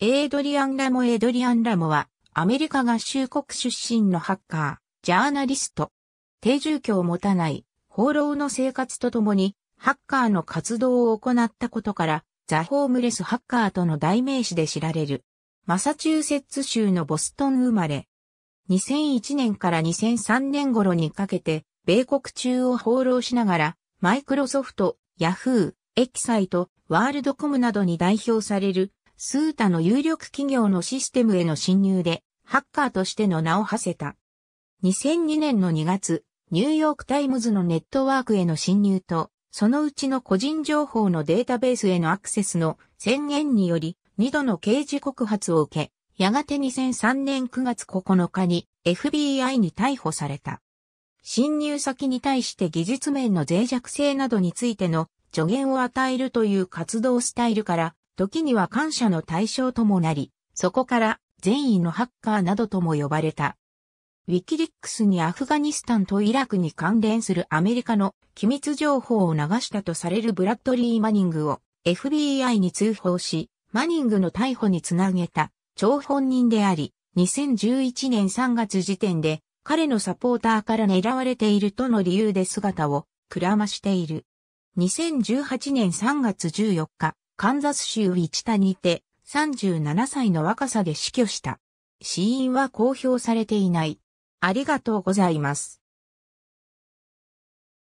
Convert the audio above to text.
エイドリアン・ラモ・エイドリアン・ラモは、アメリカ合衆国出身のハッカー、ジャーナリスト。定住居を持たない、放浪の生活とともに、ハッカーの活動を行ったことから、ザ・ホームレス・ハッカーとの代名詞で知られる。マサチューセッツ州のボストン生まれ。2001年から2003年頃にかけて、米国中を放浪しながら、マイクロソフト、ヤフー、エキサイト、ワールドコムなどに代表されるスータの有力企業のシステムへの侵入で、ハッカーとしての名を馳せた。2002年の2月、ニューヨークタイムズのネットワークへの侵入と、そのうちの個人情報のデータベースへのアクセスの宣言により、2度の刑事告発を受け、やがて2003年9月9日に FBI に逮捕された。侵入先に対して技術面の脆弱性などについての助言を与えるという活動スタイルから時には感謝の対象ともなり、そこから善意のハッカーなどとも呼ばれた。ウィキリックスにアフガニスタンとイラクに関連するアメリカの機密情報を流したとされるブラッドリー・マニングを FBI に通報し、マニングの逮捕につなげた張本人であり、2011年3月時点で彼のサポーターから狙われているとの理由で姿をくらましている。2018年3月14日、カンザス州ウィチタにて37歳の若さで死去した。死因は公表されていない。ありがとうございます。